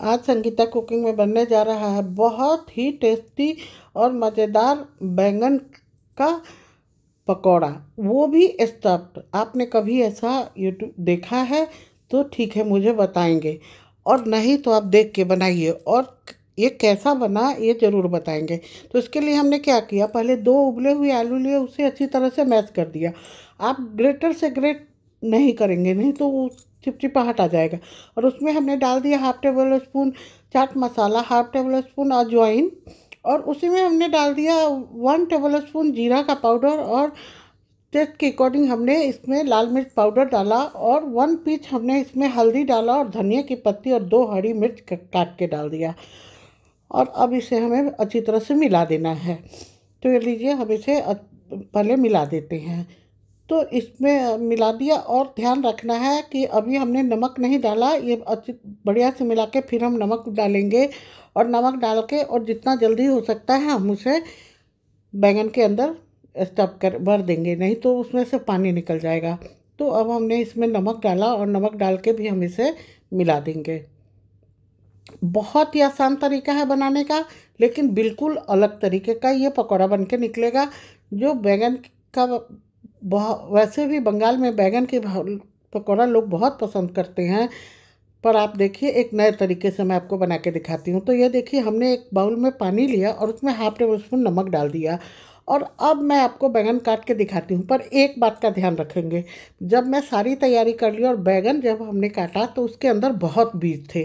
आज संगीता कुकिंग में बनने जा रहा है बहुत ही टेस्टी और मज़ेदार बैंगन का पकौड़ा वो भी स्टफ्ड आपने कभी ऐसा यूट्यूब देखा है तो ठीक है मुझे बताएंगे और नहीं तो आप देख के बनाइए और ये कैसा बना ये ज़रूर बताएंगे तो इसके लिए हमने क्या किया पहले दो उबले हुए आलू लिए उसे अच्छी तरह से मैश कर दिया आप ग्रेटर से ग्रेट नहीं करेंगे नहीं तो वो चिपचिपाहट आ जाएगा और उसमें हमने डाल दिया हाफ टेबल स्पून चाट मसाला हाफ टेबल स्पून अजवाइन और उसी में हमने डाल दिया वन टेबल स्पून जीरा का पाउडर और टेस्ट के अकॉर्डिंग हमने इसमें लाल मिर्च पाउडर डाला और वन पीच हमने इसमें हल्दी डाला और धनिया की पत्ती और दो हरी मिर्च काट के डाल दिया और अब इसे हमें अच्छी तरह से मिला देना है तो ये लीजिए हम इसे पहले मिला देते हैं तो इसमें मिला दिया और ध्यान रखना है कि अभी हमने नमक नहीं डाला ये अच्छी बढ़िया से मिला के फिर हम नमक डालेंगे और नमक डाल के और जितना जल्दी हो सकता है हम उसे बैंगन के अंदर स्टफ कर भर देंगे नहीं तो उसमें से पानी निकल जाएगा तो अब हमने इसमें नमक डाला और नमक डाल के भी हम इसे मिला देंगे बहुत ही आसान तरीका है बनाने का लेकिन बिल्कुल अलग तरीके का ये पकौड़ा बन के निकलेगा जो बैंगन का वैसे भी बंगाल में बैगन के पकौड़ा लोग बहुत पसंद करते हैं पर आप देखिए एक नए तरीके से मैं आपको बना के दिखाती हूँ तो ये देखिए हमने एक बाउल में पानी लिया और उसमें हाफ टेबल स्पून नमक डाल दिया और अब मैं आपको बैगन काट के दिखाती हूँ पर एक बात का ध्यान रखेंगे जब मैं सारी तैयारी कर ली और बैगन जब हमने काटा तो उसके अंदर बहुत बीज थे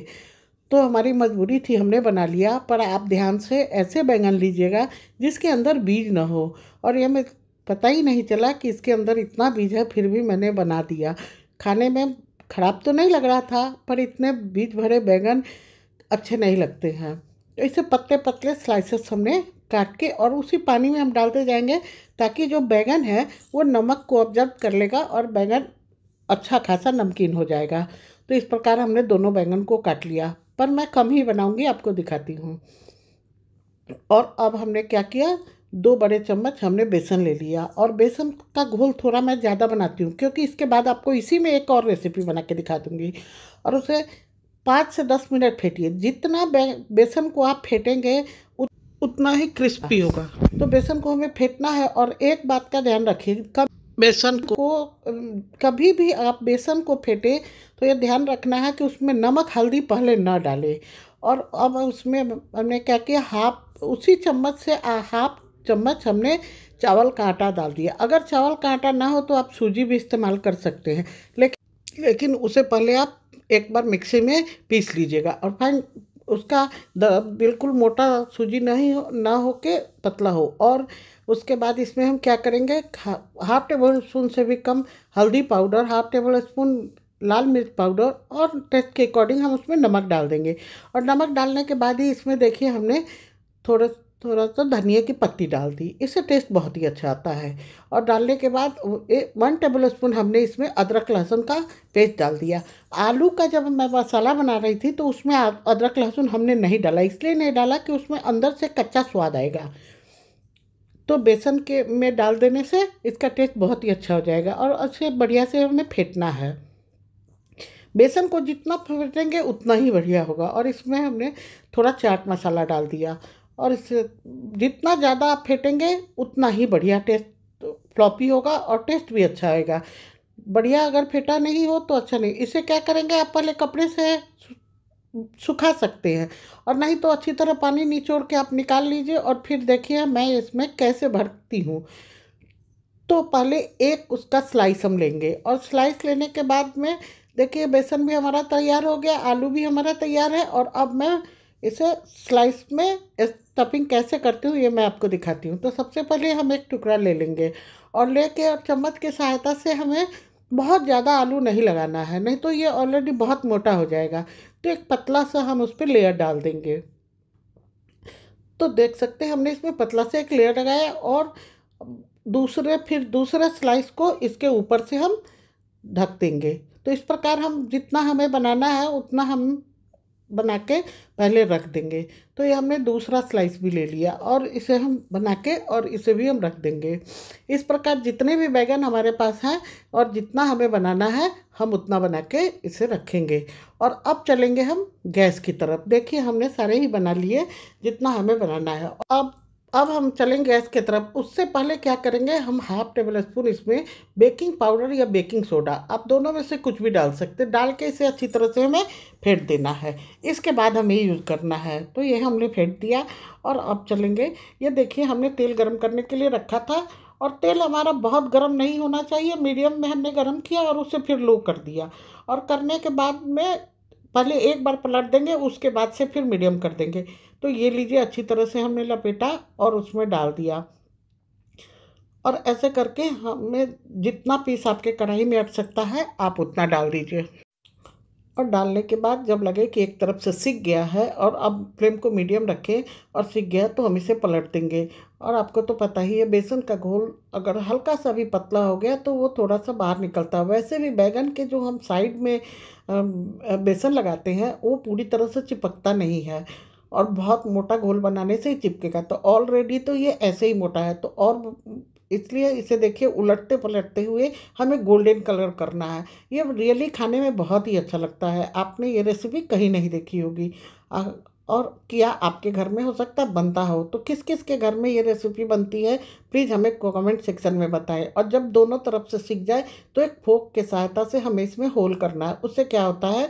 तो हमारी मजबूरी थी हमने बना लिया पर आप ध्यान से ऐसे बैंगन लीजिएगा जिसके अंदर बीज ना हो और यह मैं पता ही नहीं चला कि इसके अंदर इतना बीज है फिर भी मैंने बना दिया खाने में ख़राब तो नहीं लग रहा था पर इतने बीज भरे बैंगन अच्छे नहीं लगते हैं ऐसे पतले पतले स्लाइसेस हमने काट के और उसी पानी में हम डालते जाएंगे ताकि जो बैंगन है वो नमक को ऑब्जर्व कर लेगा और बैंगन अच्छा खासा नमकीन हो जाएगा तो इस प्रकार हमने दोनों बैंगन को काट लिया पर मैं कम ही बनाऊंगी आपको दिखाती हूँ और अब हमने क्या किया दो बड़े चम्मच हमने बेसन ले लिया और बेसन का घोल थोड़ा मैं ज़्यादा बनाती हूँ क्योंकि इसके बाद आपको इसी में एक और रेसिपी बना के दिखा दूँगी और उसे पाँच से दस मिनट फेंटिए जितना बे, बेसन को आप फेंटेंगे उत, उतना ही क्रिस्पी होगा तो बेसन को हमें फेंटना है और एक बात का ध्यान रखिए कब बेसन को कभी भी आप बेसन को फेंटे तो ये ध्यान रखना है कि उसमें नमक हल्दी पहले ना डालें और अब उसमें हमने क्या किया हाफ उसी चम्मच से हाफ चम्मच हमने चावल का आटा डाल दिया अगर चावल का आटा ना हो तो आप सूजी भी इस्तेमाल कर सकते हैं लेकिन लेकिन उसे पहले आप एक बार मिक्सी में पीस लीजिएगा और फाइन उसका द बिल्कुल मोटा सूजी नहीं हो ना हो के पतला हो और उसके बाद इसमें हम क्या करेंगे हाफ टेबल स्पून से भी कम हल्दी पाउडर हाफ टेबल स्पून लाल मिर्च पाउडर और टेस्ट के अकॉर्डिंग हम उसमें नमक डाल देंगे और नमक डालने के बाद ही इसमें देखिए हमने थोड़ा थोड़ा सा धनिया की पत्ती डाल दी इससे टेस्ट बहुत ही अच्छा आता है और डालने के बाद वन टेबल स्पून हमने इसमें अदरक लहसुन का पेस्ट डाल दिया आलू का जब मैं मसाला बना रही थी तो उसमें अदरक लहसुन हमने नहीं डाला इसलिए नहीं डाला कि उसमें अंदर से कच्चा स्वाद आएगा तो बेसन के में डाल देने से इसका टेस्ट बहुत ही अच्छा हो जाएगा और अच्छे बढ़िया से हमें फेंटना है बेसन को जितना फेंटेंगे उतना ही बढ़िया होगा और इसमें हमने थोड़ा चाट मसाला डाल दिया और इस जितना ज़्यादा आप फेंटेंगे उतना ही बढ़िया टेस्ट फ्लॉपी होगा और टेस्ट भी अच्छा आएगा बढ़िया अगर फेंटा नहीं हो तो अच्छा नहीं इसे क्या करेंगे आप पहले कपड़े से सुखा सकते हैं और नहीं तो अच्छी तरह पानी निचोड़ के आप निकाल लीजिए और फिर देखिए मैं इसमें कैसे भरती हूँ तो पहले एक उसका स्लाइस हम लेंगे और स्लाइस लेने के बाद में देखिए बेसन भी हमारा तैयार हो गया आलू भी हमारा तैयार है और अब मैं इसे स्लाइस में स्टफिंग कैसे करती हूँ ये मैं आपको दिखाती हूँ तो सबसे पहले हम एक टुकड़ा ले लेंगे और लेके और चम्मच की सहायता से हमें बहुत ज़्यादा आलू नहीं लगाना है नहीं तो ये ऑलरेडी बहुत मोटा हो जाएगा तो एक पतला सा हम उस पर लेयर डाल देंगे तो देख सकते हैं हमने इसमें पतला से एक लेयर लगाया और दूसरे फिर दूसरे स्लाइस को इसके ऊपर से हम ढक देंगे तो इस प्रकार हम जितना हमें बनाना है उतना हम बना के पहले रख देंगे तो ये हमने दूसरा स्लाइस भी ले लिया और इसे हम बना के और इसे भी हम रख देंगे इस प्रकार जितने भी बैगन हमारे पास हैं और जितना हमें बनाना है हम उतना बना के इसे रखेंगे और अब चलेंगे हम गैस की तरफ देखिए हमने सारे ही बना लिए जितना हमें बनाना है अब अब हम चलेंगे गैस की तरफ उससे पहले क्या करेंगे हम हाफ टेबल स्पून इसमें बेकिंग पाउडर या बेकिंग सोडा आप दोनों में से कुछ भी डाल सकते डाल के इसे अच्छी तरह से हमें फेंट देना है इसके बाद हमें यूज़ करना है तो ये हमने फेंट दिया और अब चलेंगे ये देखिए हमने तेल गर्म करने के लिए रखा था और तेल हमारा बहुत गर्म नहीं होना चाहिए मीडियम में हमने गर्म किया और उसे फिर लो कर दिया और करने के बाद में पहले एक बार पलट देंगे उसके बाद से फिर मीडियम कर देंगे तो ये लीजिए अच्छी तरह से हमने लपेटा और उसमें डाल दिया और ऐसे करके हमें जितना पीस आपके कढ़ाई में अट सकता है आप उतना डाल दीजिए और डालने के बाद जब लगे कि एक तरफ से सीख गया है और अब फ्लेम को मीडियम रखें और सीख गया तो हम इसे पलट देंगे और आपको तो पता ही है बेसन का घोल अगर हल्का सा भी पतला हो गया तो वो थोड़ा सा बाहर निकलता है वैसे भी बैगन के जो हम साइड में बेसन लगाते हैं वो पूरी तरह से चिपकता नहीं है और बहुत मोटा घोल बनाने से ही चिपकेगा तो ऑलरेडी तो ये ऐसे ही मोटा है तो और इसलिए इसे देखिए उलटते पलटते हुए हमें गोल्डन कलर करना है ये रियली खाने में बहुत ही अच्छा लगता है आपने ये रेसिपी कहीं नहीं देखी होगी और क्या आपके घर में हो सकता है बनता हो तो किस किस के घर में ये रेसिपी बनती है प्लीज़ हमें कमेंट सेक्शन में बताएं और जब दोनों तरफ से सीख जाए तो एक फोक के सहायता से हमें इसमें होल करना है उससे क्या होता है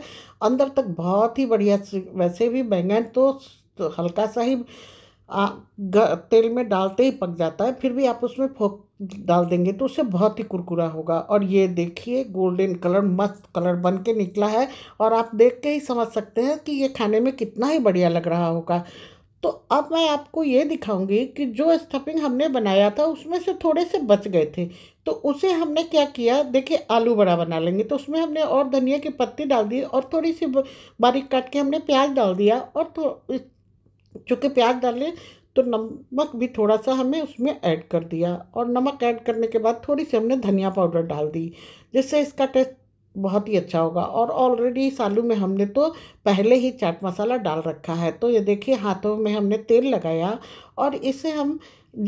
अंदर तक बहुत ही बढ़िया वैसे भी बैंगन तो, तो हल्का सा ही तेल में डालते ही पक जाता है फिर भी आप उसमें फोक डाल देंगे तो उससे बहुत ही कुरकुरा होगा और ये देखिए गोल्डन कलर मस्त कलर बन के निकला है और आप देख के ही समझ सकते हैं कि ये खाने में कितना ही बढ़िया लग रहा होगा तो अब मैं आपको ये दिखाऊंगी कि जो स्टफिंग हमने बनाया था उसमें से थोड़े से बच गए थे तो उसे हमने क्या किया देखिए आलू बड़ा बना लेंगे तो उसमें हमने और धनिया की पत्ती डाल दी और थोड़ी सी बारीक काट के हमने प्याज डाल दिया और चूँकि प्याज डालें तो नमक भी थोड़ा सा हमें उसमें ऐड कर दिया और नमक ऐड करने के बाद थोड़ी सी हमने धनिया पाउडर डाल दी जिससे इसका टेस्ट बहुत ही अच्छा होगा और ऑलरेडी इस आलू में हमने तो पहले ही चाट मसाला डाल रखा है तो ये देखिए हाथों में हमने तेल लगाया और इसे हम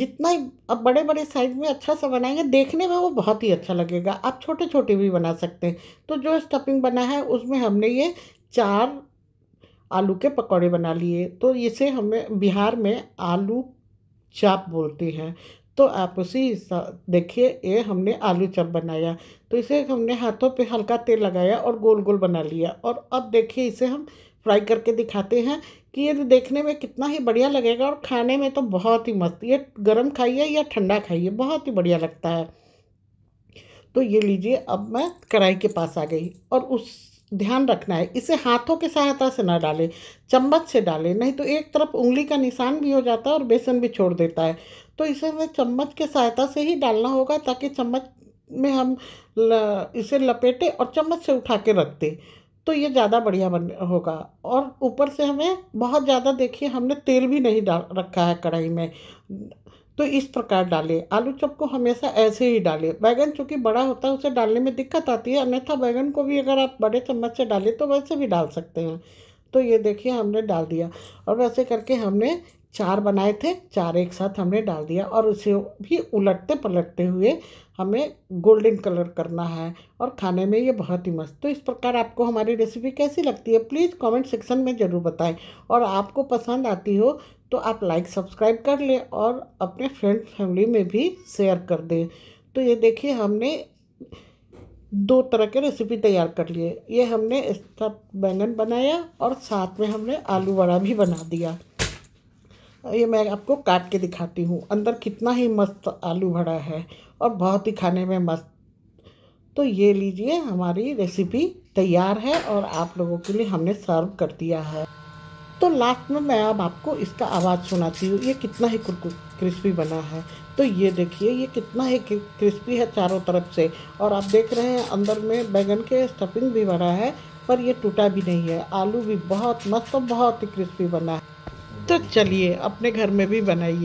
जितना ही अब बड़े बड़े साइज में अच्छा सा बनाएंगे देखने में वो बहुत ही अच्छा लगेगा आप छोटे छोटे भी बना सकते हैं तो जो स्टफिंग बना है उसमें हमने ये चार आलू के पकौड़े बना लिए तो इसे हमें बिहार में आलू चाप बोलते हैं तो आप उसी हिस्सा देखिए ये हमने आलू चाप बनाया तो इसे हमने हाथों पे हल्का तेल लगाया और गोल गोल बना लिया और अब देखिए इसे हम फ्राई करके दिखाते हैं कि ये देखने में कितना ही बढ़िया लगेगा और खाने में तो बहुत ही मस्त ये गर्म खाइए या ठंडा खाइए बहुत ही बढ़िया लगता है तो ये लीजिए अब मैं कढ़ाई के पास आ गई और उस ध्यान रखना है इसे हाथों की सहायता से ना डालें चम्मच से डालें नहीं तो एक तरफ उंगली का निशान भी हो जाता है और बेसन भी छोड़ देता है तो इसे हमें चम्मच के सहायता से ही डालना होगा ताकि चम्मच में हम ल, इसे लपेटे और चम्मच से उठा के रख दें तो ये ज़्यादा बढ़िया बन होगा और ऊपर से हमें बहुत ज़्यादा देखिए हमने तेल भी नहीं डाल रखा है कढ़ाई में तो इस प्रकार डालें आलू चॉप को हमेशा ऐसे ही डालें बैगन चूँकि बड़ा होता है उसे डालने में दिक्कत आती है अन्यथा बैगन को भी अगर आप बड़े चम्मच से डालें तो वैसे भी डाल सकते हैं तो ये देखिए हमने डाल दिया और वैसे करके हमने चार बनाए थे चार एक साथ हमने डाल दिया और उसे भी उलटते पलटते हुए हमें गोल्डन कलर करना है और खाने में ये बहुत ही मस्त तो इस प्रकार आपको हमारी रेसिपी कैसी लगती है प्लीज़ कमेंट सेक्शन में ज़रूर बताएं और आपको पसंद आती हो तो आप लाइक सब्सक्राइब कर लें और अपने फ्रेंड फैमिली में भी शेयर कर दें तो ये देखिए हमने दो तरह के रेसिपी तैयार कर लिए ये हमने सब बैंगन बनाया और साथ में हमने आलू वड़ा भी बना दिया ये मैं आपको काट के दिखाती हूँ अंदर कितना ही मस्त आलू भरा है और बहुत ही खाने में मस्त तो ये लीजिए हमारी रेसिपी तैयार है और आप लोगों के लिए हमने सर्व कर दिया है तो लास्ट में मैं अब आपको इसका आवाज़ सुनाती हूँ ये कितना ही क्रिस्पी बना है तो ये देखिए ये कितना ही क्रिस्पी है चारों तरफ से और आप देख रहे हैं अंदर में बैगन के स्टफिंग भी भरा है पर ये टूटा भी नहीं है आलू भी बहुत मस्त और बहुत ही क्रिस्पी बना है तो चलिए अपने घर में भी बनाइए